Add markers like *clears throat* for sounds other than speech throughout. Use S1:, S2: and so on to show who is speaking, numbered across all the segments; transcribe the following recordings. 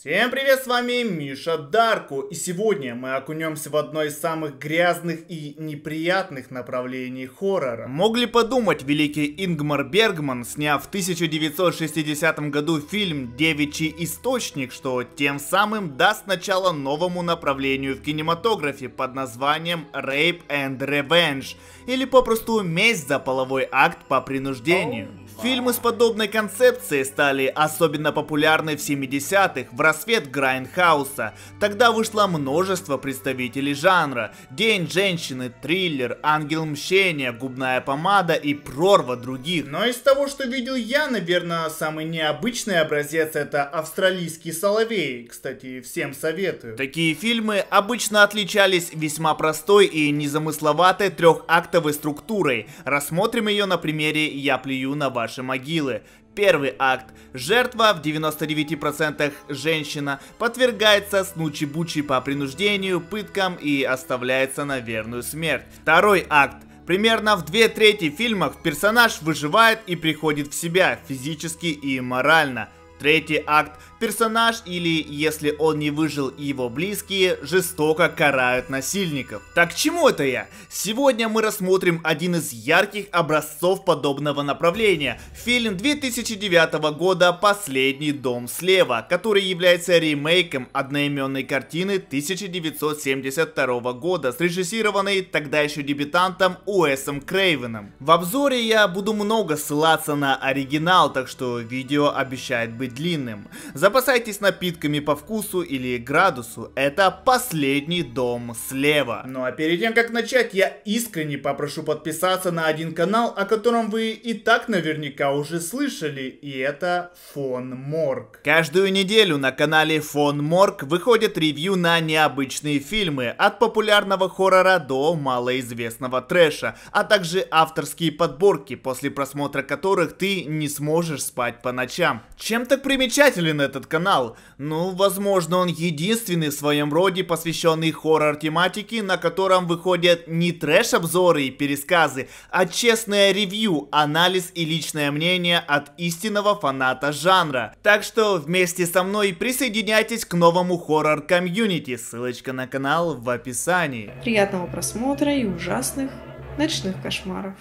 S1: Всем привет, с вами Миша Дарку, и сегодня мы окунемся в одно из самых грязных и неприятных направлений хоррора. Могли подумать, великий Ингмар Бергман, сняв в 1960 году фильм «Девичий источник», что тем самым даст начало новому направлению в кинематографе под названием «Rape and Revenge», или попросту «Месть за половой акт по принуждению». Фильмы с подобной концепцией стали особенно популярны в 70-х, в рассвет Грайнхауса. Тогда вышло множество представителей жанра. День женщины, триллер, ангел мщения, губная помада и прорва других. Но из того, что видел я, наверное, самый необычный образец это австралийский соловей. Кстати, всем советую. Такие фильмы обычно отличались весьма простой и незамысловатой трехактовой структурой. Рассмотрим ее на примере «Я плюю на ваш ваши могилы. Первый акт. Жертва в 99% женщина подвергается снучи-бучи по принуждению, пыткам и оставляется на верную смерть. Второй акт. Примерно в две трети фильмов персонаж выживает и приходит в себя физически и морально. Третий акт персонаж или, если он не выжил и его близкие, жестоко карают насильников. Так чему это я? Сегодня мы рассмотрим один из ярких образцов подобного направления. Фильм 2009 года «Последний дом слева», который является ремейком одноименной картины 1972 года, срежиссированной тогда еще дебютантом Уэсом Крейвеном. В обзоре я буду много ссылаться на оригинал, так что видео обещает быть длинным. За Запасайтесь напитками по вкусу или градусу, это последний дом слева. Ну а перед тем как начать, я искренне попрошу подписаться на один канал, о котором вы и так наверняка уже слышали, и это Фон Морг. Каждую неделю на канале Фон Морг выходит ревью на необычные фильмы, от популярного хоррора до малоизвестного трэша, а также авторские подборки, после просмотра которых ты не сможешь спать по ночам. Чем так примечателен этот этот канал. Ну, возможно, он единственный в своем роде, посвященный хоррор-тематике, на котором выходят не трэш-обзоры и пересказы, а честное ревью, анализ и личное мнение от истинного фаната жанра. Так что вместе со мной присоединяйтесь к новому хоррор-комьюнити. Ссылочка на канал в описании. Приятного просмотра и ужасных ночных кошмаров.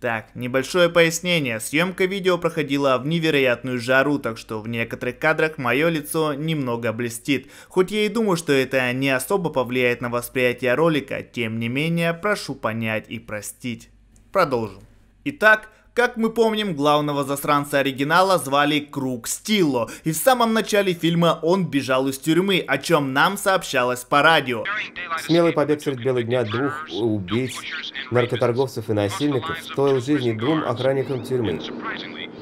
S1: Так, небольшое пояснение. Съемка видео проходила в невероятную жару, так что в некоторых кадрах мое лицо немного блестит. Хоть я и думаю, что это не особо повлияет на восприятие ролика, тем не менее прошу понять и простить. Продолжим. Итак, как мы помним, главного засранца оригинала звали Круг Стило, и в самом начале фильма он бежал из тюрьмы, о чем нам сообщалось по радио. Смелый побег средь белого дня двух убийц, наркоторговцев и насильников стоил жизни двум охранникам тюрьмы.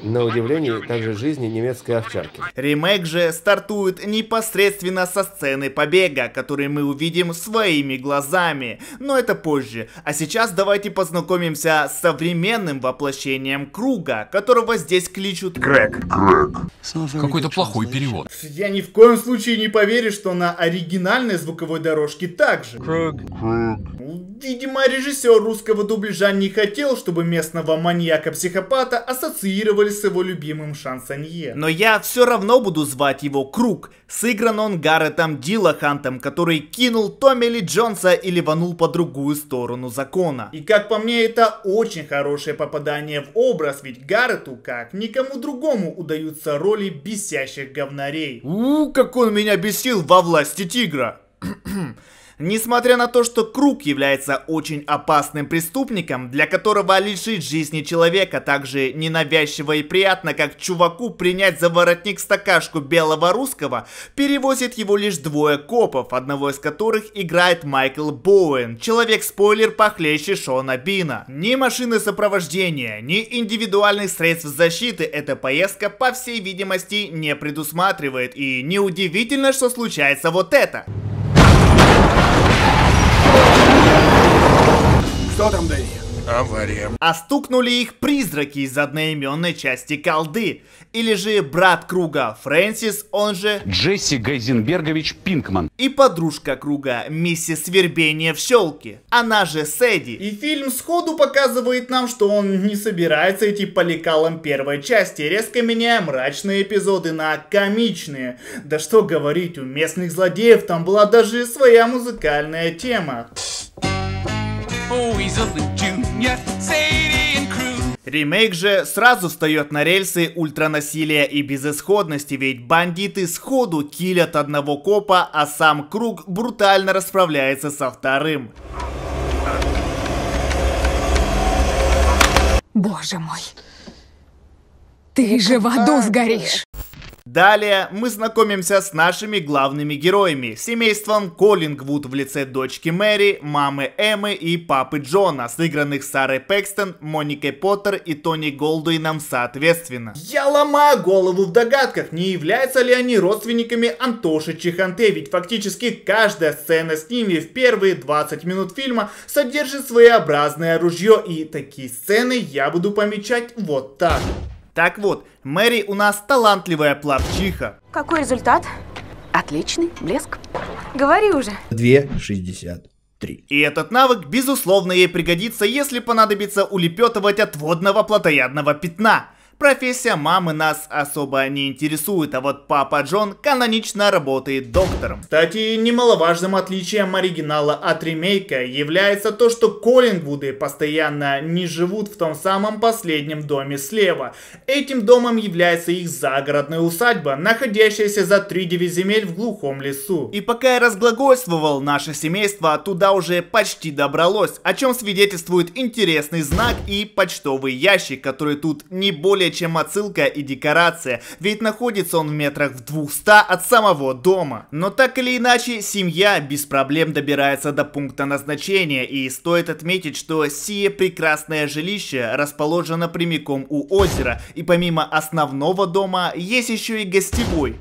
S1: На удивление, также жизни немецкой овчарки. Ремейк же стартует непосредственно со сцены побега, который мы увидим своими глазами. Но это позже. А сейчас давайте познакомимся с современным воплощением круга, которого здесь кличут Грег. Грег. Какой-то плохой перевод. Я ни в коем случае не поверю, что на оригинальной звуковой дорожке так же. Круг. Круг. Ну, видимо, режиссер русского дубляжа не хотел, чтобы местного маньяка-психопата ассоциировали роль с его любимым шансонье. Но я все равно буду звать его Круг. Сыгран он Гарретом Дилахантом, который кинул Томми Ли Джонса и ливанул по другую сторону закона. И как по мне, это очень хорошее попадание в образ, ведь Гаррету, как никому другому, удаются роли бесящих говнарей. У, как он меня бесил во власти тигра. *clears throat* Несмотря на то, что Круг является очень опасным преступником, для которого лишить жизни человека так же ненавязчиво и приятно, как чуваку принять за воротник стакашку белого русского, перевозит его лишь двое копов, одного из которых играет Майкл Боуэн, человек-спойлер похлеще Шона Бина. Ни машины сопровождения, ни индивидуальных средств защиты эта поездка, по всей видимости, не предусматривает, и неудивительно, что случается вот это. Что там, Дэнни? Авария. А стукнули их призраки из одноименной части колды. Или же брат круга Фрэнсис, он же... Джесси Гайзенбергович Пинкман. И подружка круга Миссис Вербения в щелке. Она же Сэдди. И фильм сходу показывает нам, что он не собирается идти по лекалам первой части, резко меняя мрачные эпизоды на комичные. Да что говорить, у местных злодеев там была даже своя музыкальная тема. Thank Ремейк же сразу встает на рельсы ультранасилия и безысходности, ведь бандиты сходу килят одного копа, а сам Круг брутально расправляется со вторым. Боже мой, ты же в аду сгоришь. Далее мы знакомимся с нашими главными героями, семейством Коллингвуд в лице дочки Мэри, мамы Эммы и папы Джона, сыгранных Сарой Пэкстон, Моникой Поттер и Тони Голдуином соответственно. Я ломаю голову в догадках, не являются ли они родственниками Антоши Чиханте, ведь фактически каждая сцена с ними в первые 20 минут фильма содержит своеобразное ружье, и такие сцены я буду помечать вот так. Так вот, Мэри у нас талантливая плавчиха. Какой результат? Отличный, блеск. Говори уже. 2,60. 3. И этот навык, безусловно, ей пригодится, если понадобится улепетывать от водного плотоядного пятна. Профессия мамы нас особо не интересует, а вот папа Джон канонично работает доктором. Кстати, немаловажным отличием оригинала от ремейка является то, что Коллингвуды постоянно не живут в том самом последнем доме слева. Этим домом является их загородная усадьба, находящаяся за три земель в глухом лесу. И пока я разглагольствовал, наше семейство туда уже почти добралось, о чем свидетельствует интересный знак и почтовый ящик, который тут не более более чем отсылка и декорация, ведь находится он в метрах в 200 от самого дома. Но так или иначе, семья без проблем добирается до пункта назначения, и стоит отметить, что сие прекрасное жилище расположено прямиком у озера, и помимо основного дома есть еще и гостевой.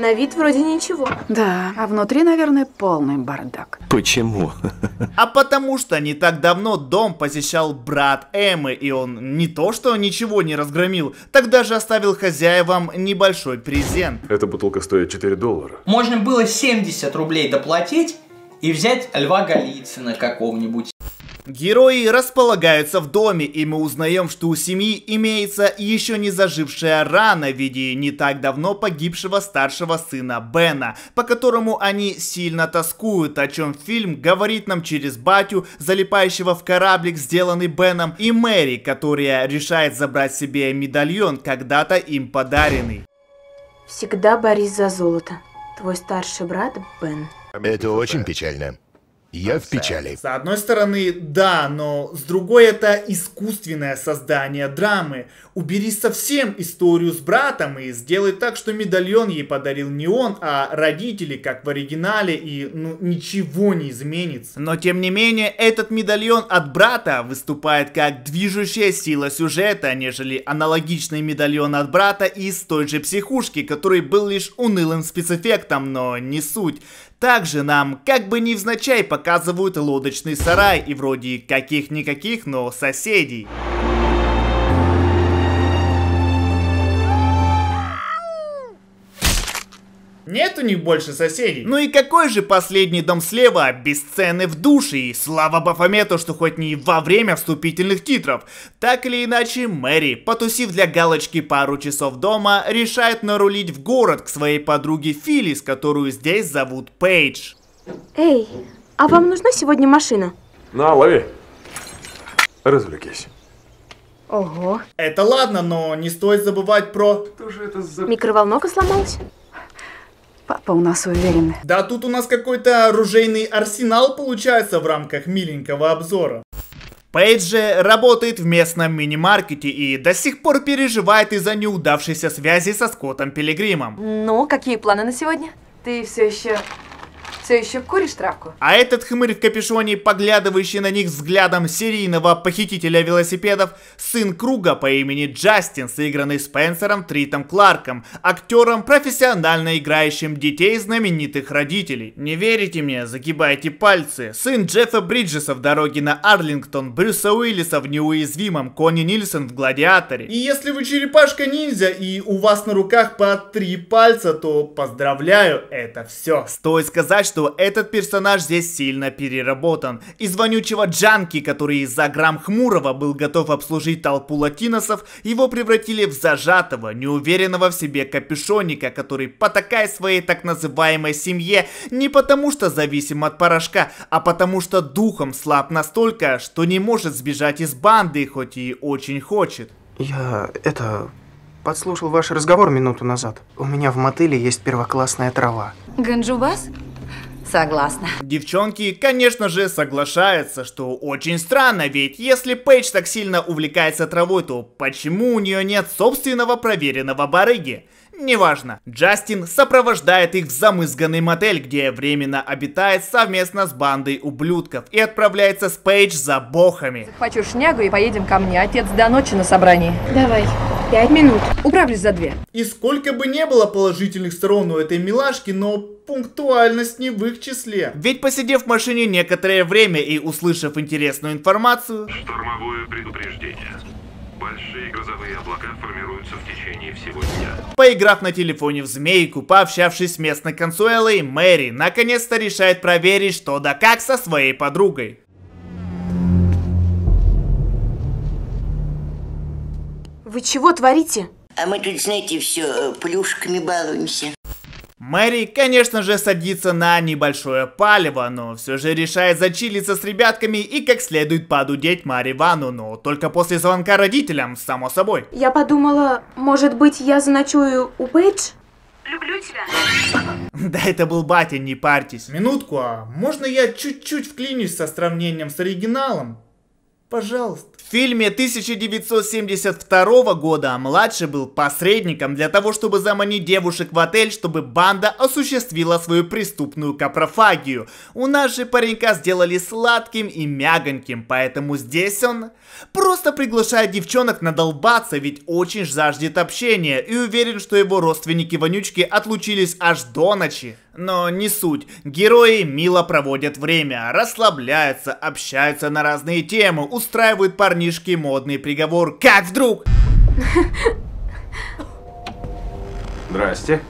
S1: На вид вроде ничего. Да, а внутри, наверное, полный бардак. Почему? А потому что не так давно дом посещал брат Эммы, и он не то что ничего не разгромил, так даже оставил хозяевам небольшой презент. Эта бутылка стоит 4 доллара. Можно было 70 рублей доплатить и взять Льва Голицына какого-нибудь. Герои располагаются в доме, и мы узнаем, что у семьи имеется еще не зажившая рана в виде не так давно погибшего старшего сына Бена, по которому они сильно тоскуют, о чем фильм говорит нам через батю, залипающего в кораблик, сделанный Беном, и Мэри, которая решает забрать себе медальон, когда-то им подаренный. Всегда борись за золото. Твой старший брат Бен. Это очень печально. Я в печали. С одной стороны, да, но с другой это искусственное создание драмы. Убери совсем историю с братом и сделай так, что медальон ей подарил не он, а родители, как в оригинале, и ну ничего не изменится. Но тем не менее, этот медальон от брата выступает как движущая сила сюжета, нежели аналогичный медальон от брата из той же психушки, который был лишь унылым спецэффектом, но не суть. Также нам как бы невзначай показывают лодочный сарай и вроде каких-никаких, но соседей. Нет у них больше соседей. Ну и какой же последний дом слева без сцены в душе? И слава Бафомету, что хоть не во время вступительных титров. Так или иначе, Мэри, потусив для галочки пару часов дома, решает нарулить в город к своей подруге Филис, которую здесь зовут Пейдж. Эй, а вам нужна сегодня машина? На, лови. Развлекись. Ого. Это ладно, но не стоит забывать про... Что же это за... Микроволновка сломалась? Папа у нас уверенный. Да тут у нас какой-то оружейный арсенал получается в рамках миленького обзора. Пейдж работает в местном мини-маркете и до сих пор переживает из-за неудавшейся связи со Скоттом Пилигримом. Ну, какие планы на сегодня? Ты все еще все еще куришь травку? А этот хмырь в капюшоне, поглядывающий на них взглядом серийного похитителя велосипедов, сын Круга по имени Джастин, сыгранный Спенсером Тритом Кларком, актером, профессионально играющим детей знаменитых родителей. Не верите мне? Загибайте пальцы. Сын Джеффа Бриджеса в дороге на Арлингтон, Брюса Уиллиса в неуязвимом, Кони Нильсон в Гладиаторе. И если вы черепашка-ниндзя и у вас на руках по три пальца, то поздравляю, это все. Стоит сказать, что что этот персонаж здесь сильно переработан. Из вонючего Джанки, который из-за грамм хмурого был готов обслужить толпу латиносов, его превратили в зажатого, неуверенного в себе капюшонника, который потакает своей так называемой семье не потому что зависим от порошка, а потому что духом слаб настолько, что не может сбежать из банды, хоть и очень хочет. Я это подслушал ваш разговор минуту назад. У меня в мотеле есть первоклассная трава. Ганджубас? Согласна. Девчонки, конечно же, соглашаются, что очень странно, ведь если Пейдж так сильно увлекается травой, то почему у нее нет собственного проверенного барыги? Неважно. Джастин сопровождает их в замызганный мотель, где временно обитает совместно с бандой ублюдков и отправляется с Пейдж за бохами. Хочу шнягу и поедем ко мне. Отец до ночи на собрании. Давай. Пять минут. Управлюсь за две. И сколько бы не было положительных сторон у этой милашки, но пунктуальность не в их числе. Ведь посидев в машине некоторое время и услышав интересную информацию... Штормовое предупреждение. Большие грозовые облака формируются в течение всего дня. Поиграв на телефоне в змейку, пообщавшись с местной консуэлой, Мэри наконец-то решает проверить что да как со своей подругой. Вы чего творите? А мы тут, знаете, все э, плюшками балуемся. Мэри, конечно же, садится на небольшое палево, но все же решает зачилиться с ребятками и как следует подудеть Мари ванну, но только после звонка родителям, само собой. Я подумала, может быть, я заночую у Пейдж? Люблю тебя. *laughs* Да это был батя, не парьтесь. Минутку, а можно я чуть-чуть вклинюсь со сравнением с оригиналом? Пожалуйста. В фильме 1972 года младший был посредником для того, чтобы заманить девушек в отель, чтобы банда осуществила свою преступную капрофагию. У нас же паренька сделали сладким и мягоньким, поэтому здесь он просто приглашает девчонок надолбаться, ведь очень жаждет общения и уверен, что его родственники-вонючки отлучились аж до ночи. Но не суть. Герои мило проводят время, расслабляются, общаются на разные темы, устраивают парнишки модный приговор. Как вдруг? Здрасте.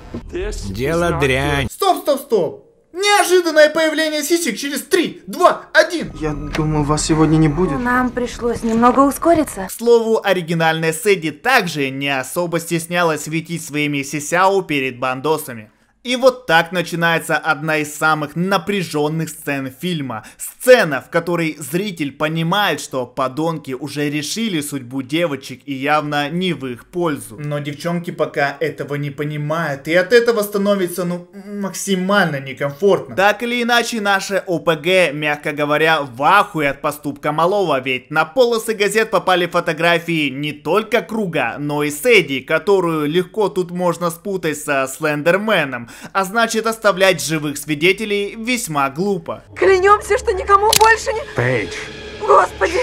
S1: Дело дрянь. Стоп, стоп, стоп. Неожиданное появление сисек через 3, 2, 1. Я думал, вас сегодня не будет. Нам пришлось немного ускориться. К слову, оригинальная Сэдди также не особо стеснялась светить своими сисяу перед бандосами. И вот так начинается одна из самых напряженных сцен фильма. Сцена, в которой зритель понимает, что подонки уже решили судьбу девочек и явно не в их пользу. Но девчонки пока этого не понимают, и от этого становится, ну, максимально некомфортно. Так или иначе, наше ОПГ, мягко говоря, в ахуе от поступка малого, ведь на полосы газет попали фотографии не только Круга, но и Сэдди, которую легко тут можно спутать со Слендерменом а значит оставлять живых свидетелей весьма глупо. Клянемся, что никому больше не... Пейдж. Господи.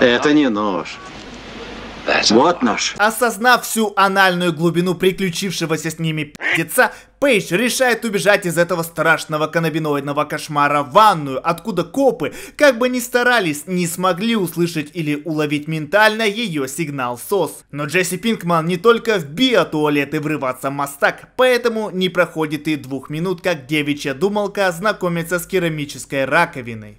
S1: Это не нож. Вот наш. Осознав всю анальную глубину приключившегося с ними пи***ца, Пейдж решает убежать из этого страшного каннабиноидного кошмара в ванную, откуда копы, как бы ни старались, не смогли услышать или уловить ментально ее сигнал СОС. Но Джесси Пинкман не только в биотуалет и врываться мастак, поэтому не проходит и двух минут, как девичья думалка знакомится с керамической раковиной.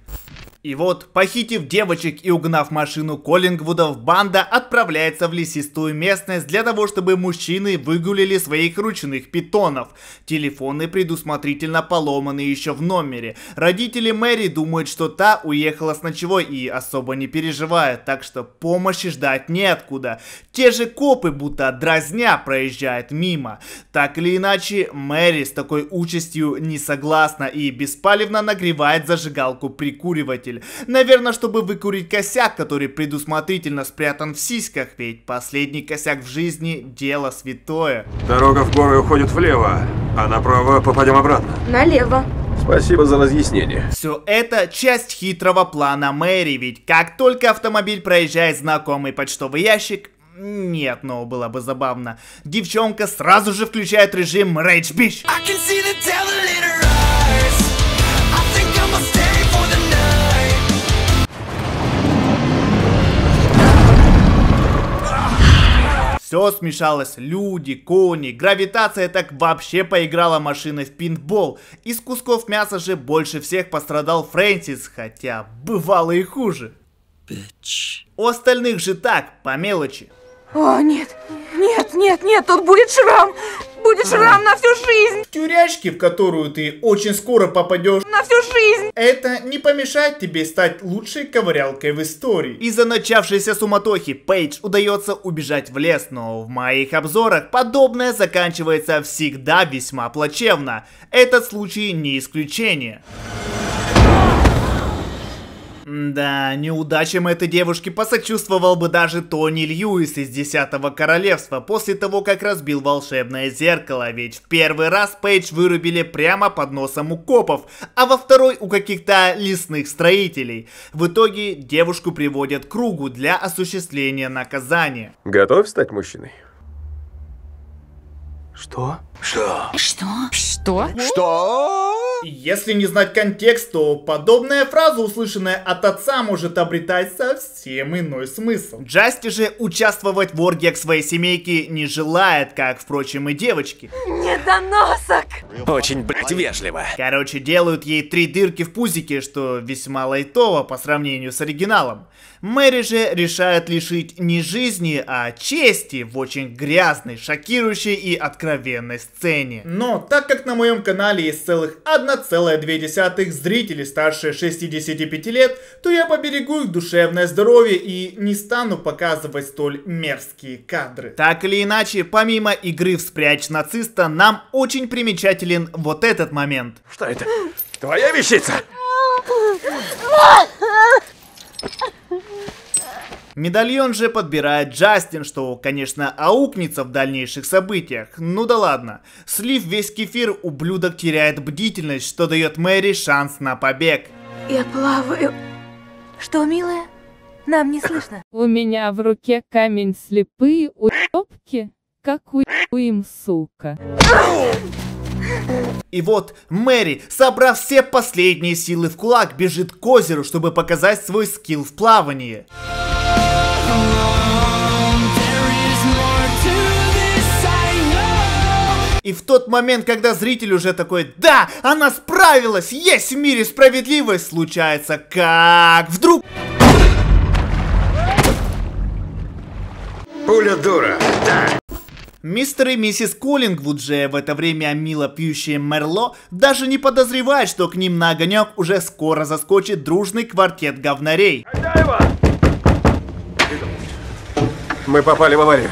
S1: И вот, похитив девочек и угнав машину Коллингвудов, банда отправляется в лесистую местность для того, чтобы мужчины выгулили своих крученных питонов. Телефоны предусмотрительно поломаны еще в номере. Родители Мэри думают, что та уехала с ночевой и особо не переживает, так что помощи ждать неоткуда. Те же копы будто дразня проезжают мимо. Так или иначе, Мэри с такой участью не согласна и беспалевно нагревает зажигалку прикуривая раскуриватель. Наверное, чтобы выкурить косяк, который предусмотрительно спрятан в сиськах, ведь последний косяк в жизни – дело святое. Дорога в горы уходит влево, а направо попадем обратно. Налево. Спасибо за разъяснение. Все это часть хитрого плана Мэри, ведь как только автомобиль проезжает знакомый почтовый ящик, нет, но было бы забавно. Девчонка сразу же включает режим Rage Bitch. Все смешалось, люди, кони, гравитация так вообще поиграла машины в пинтбол. Из кусков мяса же больше всех пострадал Фрэнсис, хотя бывало и хуже. У Остальных же так, по мелочи. О, нет, нет, нет, нет, тут будет шрам! Будет шрам на всю жизнь! Тюрячки, в которую ты очень скоро попадешь на всю жизнь! Это не помешает тебе стать лучшей ковырялкой в истории. Из-за начавшейся суматохи Пейдж удается убежать в лес, но в моих обзорах подобное заканчивается всегда весьма плачевно. Этот случай не исключение. Да, неудачам этой девушки посочувствовал бы даже Тони Льюис из Десятого Королевства после того, как разбил волшебное зеркало, ведь в первый раз Пейдж вырубили прямо под носом у копов, а во второй у каких-то лесных строителей. В итоге девушку приводят к кругу для осуществления наказания. Готов стать мужчиной? Что? Что? Что? Что? Что? Если не знать контекст, то подобная фраза, услышанная от отца, может обретать совсем иной смысл. Джасти же участвовать в оргиях своей семейки не желает, как, впрочем, и девочки. Недоносок! Очень, блядь, вежливо. Короче, делают ей три дырки в пузике, что весьма лайтово по сравнению с оригиналом. Мэри же решает лишить не жизни, а чести в очень грязной, шокирующей и откровенной сцене. Но так как на моем канале есть целых 1,2 зрителей старше 65 лет, то я поберегу их душевное здоровье и не стану показывать столь мерзкие кадры. Так или иначе, помимо игры в спрячь нациста, нам очень примечателен вот этот момент. Что это? Твоя вещица? *laughs* Медальон же подбирает Джастин, что, конечно, аукнется в дальнейших событиях. Ну да ладно. Слив весь кефир, ублюдок теряет бдительность, что дает Мэри шанс на побег. Я плаваю. Что, милая? Нам не слышно. У меня в руке камень слепые уебки, как у им, сука. И вот Мэри, собрав все последние силы в кулак, бежит к озеру, чтобы показать свой скилл в плавании. И в тот момент, когда зритель уже такой «Да, она справилась! Есть в мире справедливость!» Случается как вдруг... Пуля дура, да. Мистер и миссис Коллингвуд же в это время мило пьющие Мерло даже не подозревают, что к ним на огонек уже скоро заскочит дружный квартет говнарей. Мы попали в аварию.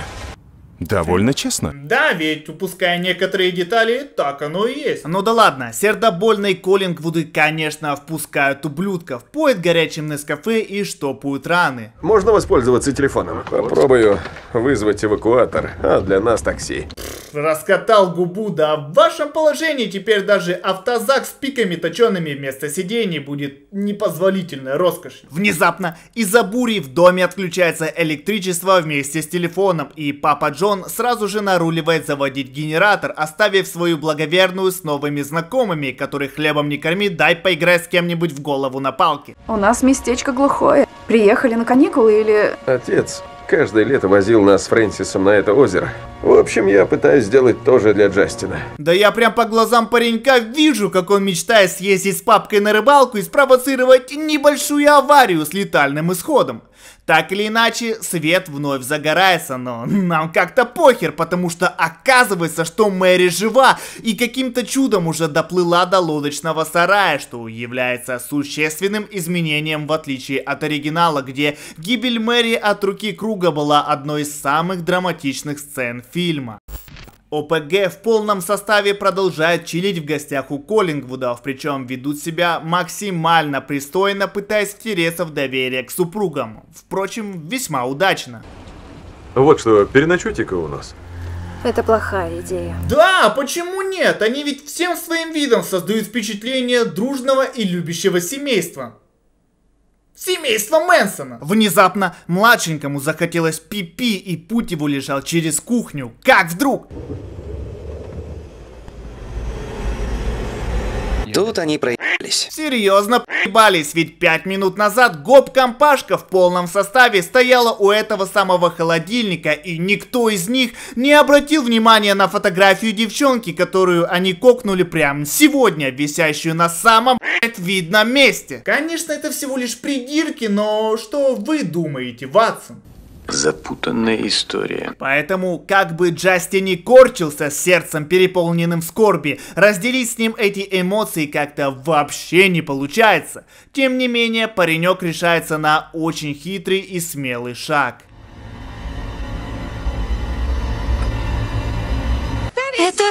S1: Довольно честно. Да, ведь упуская некоторые детали, так оно и есть. Ну да ладно, сердобольные Коллингвуды, конечно, впускают ублюдков, поят горячим Нескафе и штопают раны. Можно воспользоваться телефоном? Попробую вызвать эвакуатор, а для нас такси. Пфф, раскатал губу, да в вашем положении теперь даже автозак с пиками точенными вместо сидений будет непозволительной роскошь. Внезапно из-за бури в доме отключается электричество вместе с телефоном, и папа Джо Джон сразу же наруливает заводить генератор, оставив свою благоверную с новыми знакомыми, которых хлебом не корми, дай поиграть с кем-нибудь в голову на палке. У нас местечко глухое. Приехали на каникулы или... Отец, каждое лето возил нас с Фрэнсисом на это озеро. В общем, я пытаюсь сделать то же для Джастина. Да я прям по глазам паренька вижу, как он мечтает съездить с папкой на рыбалку и спровоцировать небольшую аварию с летальным исходом. Так или иначе, свет вновь загорается, но нам как-то похер, потому что оказывается, что Мэри жива и каким-то чудом уже доплыла до лодочного сарая, что является существенным изменением в отличие от оригинала, где гибель Мэри от руки круга была одной из самых драматичных сцен фильма. ОПГ в полном составе продолжает чилить в гостях у Коллингвудов, причем ведут себя максимально пристойно, пытаясь втереться в доверие к супругам. Впрочем, весьма удачно. Вот что, переночуйте-ка у нас. Это плохая идея. Да, почему нет? Они ведь всем своим видом создают впечатление дружного и любящего семейства. Семейство Мэнсона. Внезапно младшенькому захотелось пипи, -пи, и путь его лежал через кухню. Как вдруг? Тут они проебались. Серьезно проебались, ведь пять минут назад гоп-компашка в полном составе стояла у этого самого холодильника, и никто из них не обратил внимания на фотографию девчонки, которую они кокнули прямо сегодня, висящую на самом, видном месте. Конечно, это всего лишь придирки, но что вы думаете, Ватсон? запутанная история. Поэтому, как бы Джастин не корчился с сердцем, переполненным скорби, разделить с ним эти эмоции как-то вообще не получается. Тем не менее, паренек решается на очень хитрый и смелый шаг. Это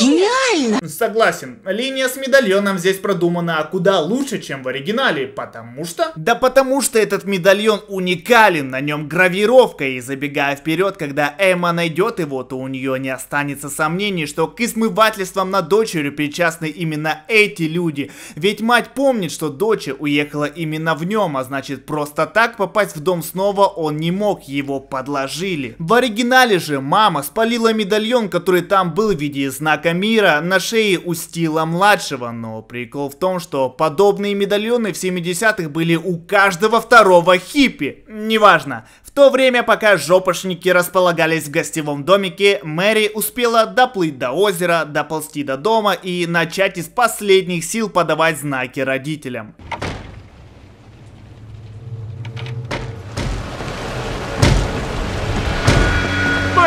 S1: гениально! Согласен, линия с медальоном здесь продумана а куда лучше, чем в оригинале, потому что... Да потому что этот медальон уникален, на нем гравировка, и забегая вперед, когда Эмма найдет его, то у нее не останется сомнений, что к измывательствам над дочерью причастны именно эти люди. Ведь мать помнит, что дочь уехала именно в нем, а значит просто так попасть в дом снова он не мог, его подложили. В оригинале же мама спалила медальон, который там был был в виде знака мира на шее у Стила-младшего, но прикол в том, что подобные медальоны в 70-х были у каждого второго хиппи. Неважно. В то время, пока жопошники располагались в гостевом домике, Мэри успела доплыть до озера, доползти до дома и начать из последних сил подавать знаки родителям.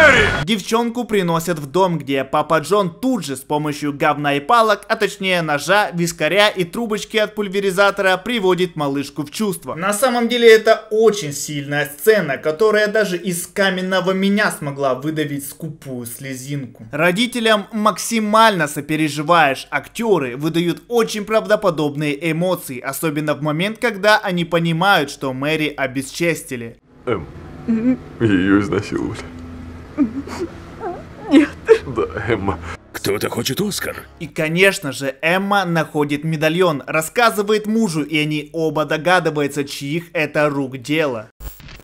S1: Мэри! Девчонку приносят в дом, где папа Джон тут же с помощью говна и палок, а точнее ножа, вискаря и трубочки от пульверизатора приводит малышку в чувство. На самом деле это очень сильная сцена, которая даже из каменного меня смогла выдавить скупую слезинку. Родителям максимально сопереживаешь, актеры выдают очень правдоподобные эмоции, особенно в момент, когда они понимают, что Мэри обесчестили. Эм, ее изнасиловали. Нет. Да, Эмма. Кто-то хочет Оскар. И, конечно же, Эмма находит медальон, рассказывает мужу, и они оба догадываются, чьих это рук дело.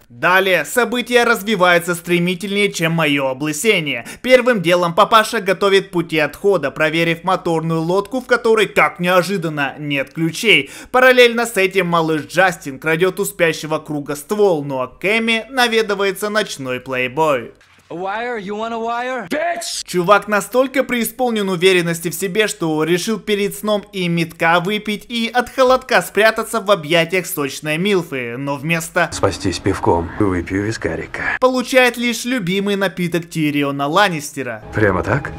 S1: Далее, события развиваются стремительнее, чем мое облысение. Первым делом папаша готовит пути отхода, проверив моторную лодку, в которой, как неожиданно, нет ключей. Параллельно с этим малыш Джастин крадет у спящего круга ствол, ну а Кэмми наведывается ночной плейбой. Wire, you wanna wire? Bitch! Чувак настолько преисполнен уверенности в себе, что решил перед сном и метка выпить, и от холодка спрятаться в объятиях сочной Милфы, но вместо «Спастись пивком, выпью вискарика» получает лишь любимый напиток Тириона Ланнистера. Прямо так?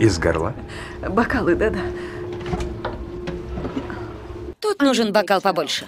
S1: Из горла? Бокалы, да-да. Тут нужен бокал побольше.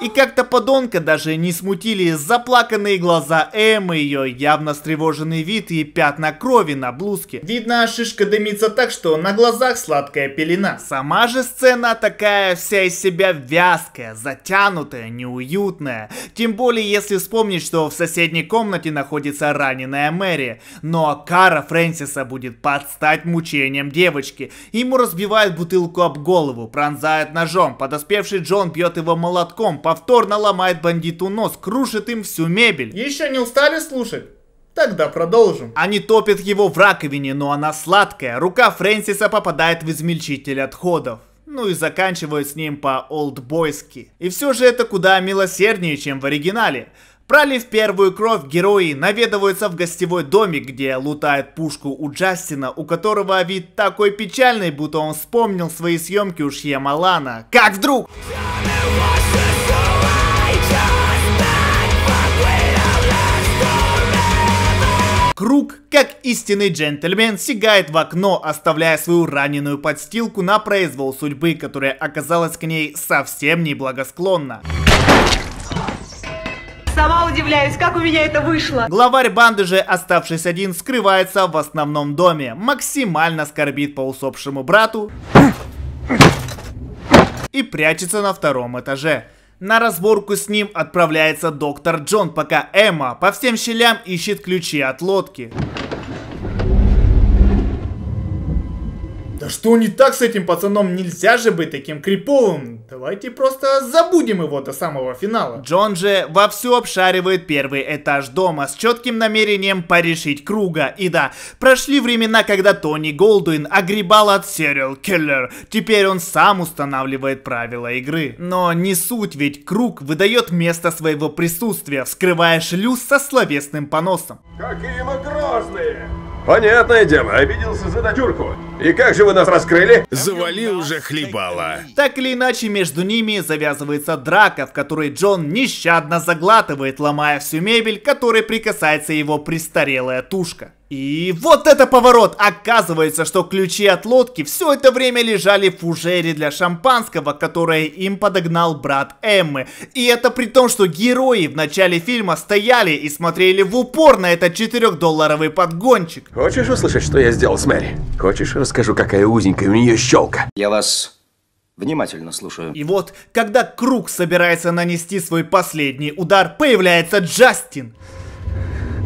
S1: И как-то подонка даже не смутили заплаканные глаза Эммы, ее явно встревоженный вид и пятна крови на блузке. Видно, шишка дымится так, что на глазах сладкая пелена. Сама же сцена такая вся из себя вязкая, затянутая, неуютная. Тем более, если вспомнить, что в соседней комнате находится раненая Мэри. Но кара Фрэнсиса будет подстать мучением девочки. Ему разбивают бутылку об голову, пронзают ножом. Подоспевший Джон бьет его молотком по Повторно ломает бандиту нос, крушит им всю мебель. Еще не устали слушать? Тогда продолжим. Они топят его в раковине, но она сладкая. Рука Фрэнсиса попадает в измельчитель отходов. Ну и заканчивают с ним по-олдбойски. И все же это куда милосерднее, чем в оригинале. Пролив первую кровь, герои наведываются в гостевой домик, где лутает пушку у Джастина, у которого вид такой печальный, будто он вспомнил свои съемки у Шьямалана. Как вдруг... Johnny круг, как истинный джентльмен сигает в окно, оставляя свою раненую подстилку на произвол судьбы, которая оказалась к ней совсем неблагосклонна. Сама удивляюсь, как у меня это вышло. Главарь банды же, оставшись один, скрывается в основном доме. Максимально скорбит по усопшему брату. И прячется на втором этаже. На разборку с ним отправляется доктор Джон, пока Эмма по всем щелям ищет ключи от лодки. что не так с этим пацаном? Нельзя же быть таким криповым. Давайте просто забудем его до самого финала. Джон же вовсю обшаривает первый этаж дома с четким намерением порешить круга. И да, прошли времена, когда Тони Голдуин огребал от Serial Killer. Теперь он сам устанавливает правила игры. Но не суть, ведь круг выдает место своего присутствия, вскрывая шлюз со словесным поносом. Какие мы грозные! Понятное дело, обиделся за дочурку. И как же вы нас раскрыли? Завали уже хлебала. Так или иначе, между ними завязывается драка, в которой Джон нещадно заглатывает, ломая всю мебель, которой прикасается его престарелая тушка. И вот это поворот! Оказывается, что ключи от лодки все это время лежали в фужере для шампанского, которое им подогнал брат Эммы. И это при том, что герои в начале фильма стояли и смотрели в упор на этот 4-долларовый подгончик. Хочешь услышать, что я сделал с Мэри? Хочешь скажу, какая узенькая у нее щелка. Я вас Внимательно слушаю. И вот, когда Круг собирается нанести свой последний удар, появляется Джастин.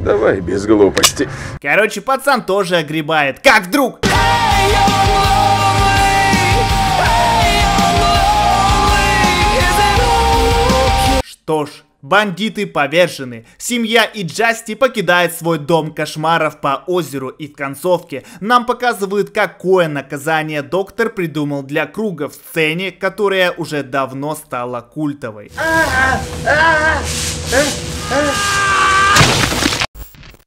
S1: Давай без глупости. Короче, пацан тоже огребает. Как вдруг... Hey, hey, Что ж, Бандиты повержены. Семья и Джасти покидает свой дом кошмаров по озеру и в концовке нам показывают, какое наказание доктор придумал для Круга в сцене, которая уже давно стала культовой.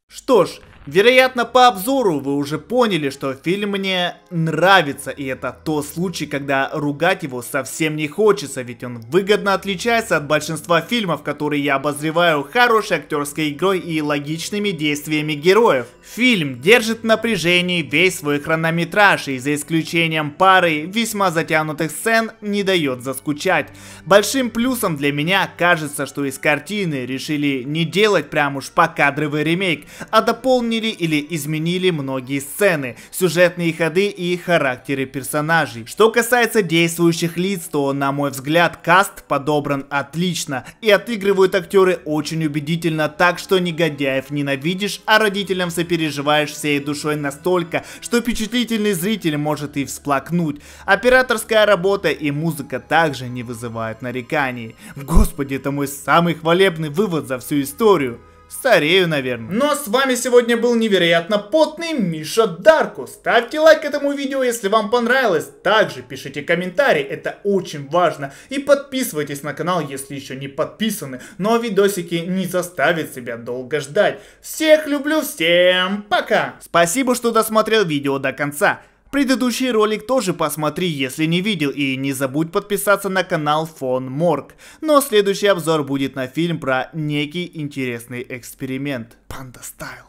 S1: Что ж, Вероятно, по обзору вы уже поняли, что фильм мне нравится, и это то случай, когда ругать его совсем не хочется, ведь он выгодно отличается от большинства фильмов, которые я обозреваю хорошей актерской игрой и логичными действиями героев. Фильм держит напряжение весь свой хронометраж и за исключением пары весьма затянутых сцен не дает заскучать. Большим плюсом для меня кажется, что из картины решили не делать прям уж покадровый ремейк, а дополнить дополнили или изменили многие сцены, сюжетные ходы и характеры персонажей. Что касается действующих лиц, то, на мой взгляд, каст подобран отлично и отыгрывают актеры очень убедительно, так что негодяев ненавидишь, а родителям сопереживаешь всей душой настолько, что впечатлительный зритель может и всплакнуть. Операторская работа и музыка также не вызывают нареканий. Господи, это мой самый хвалебный вывод за всю историю. Старею, наверное. Но с вами сегодня был невероятно потный Миша Дарку. Ставьте лайк этому видео, если вам понравилось. Также пишите комментарии, это очень важно. И подписывайтесь на канал, если еще не подписаны. Но ну, а видосики не заставят себя долго ждать. Всех люблю, всем пока! Спасибо, что досмотрел видео до конца. Предыдущий ролик тоже посмотри, если не видел, и не забудь подписаться на канал Фон Морг. Но следующий обзор будет на фильм про некий интересный эксперимент. Панда Стайл.